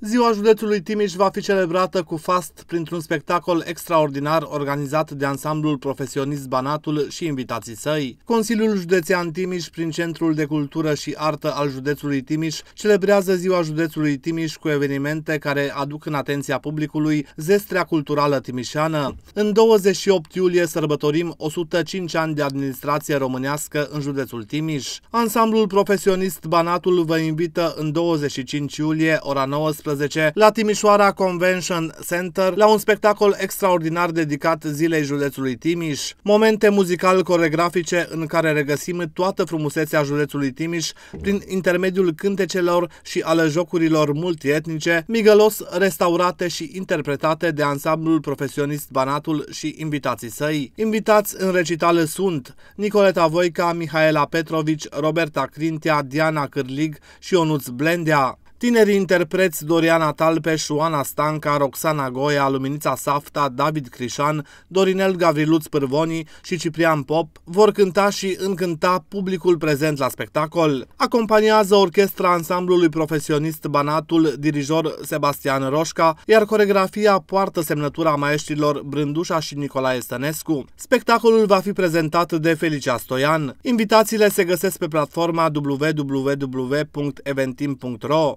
Ziua județului Timiș va fi celebrată cu fast printr-un spectacol extraordinar organizat de ansamblul profesionist Banatul și invitații săi. Consiliul Județean Timiș, prin Centrul de Cultură și Artă al județului Timiș, celebrează Ziua județului Timiș cu evenimente care aduc în atenția publicului zestrea culturală timișeană. În 28 iulie sărbătorim 105 ani de administrație românească în județul Timiș. Ansamblul profesionist Banatul vă invită în 25 iulie, ora 19 2016 la Timișoara Convention Center la un spectacol extraordinar dedicat zilei județului Timiș. Momente muzical-coregrafice în care regăsim toată frumusețea județului Timiș prin intermediul cântecelor și ale jocurilor multietnice, migălos restaurate și interpretate de ansamblul profesionist Banatul și invitații săi. Invitați în recitale sunt Nicoleta Voica, Mihaela Petrovici, Roberta Crintea, Diana Cârlig și Onuț Blendea. Tinerii interpreți Doriana Talpeș, Oana Stanca, Roxana Goia, Luminița Safta, David Crișan, Dorinel Gavriluț Pârvoni și Ciprian Pop vor cânta și încânta publicul prezent la spectacol. Acompaniază orchestra ansamblului profesionist Banatul, dirijor Sebastian Roșca, iar coregrafia poartă semnătura maestrilor Brândușa și Nicolae Stănescu. Spectacolul va fi prezentat de Felicia Stoian. Invitațiile se găsesc pe platforma www.eventim.ro.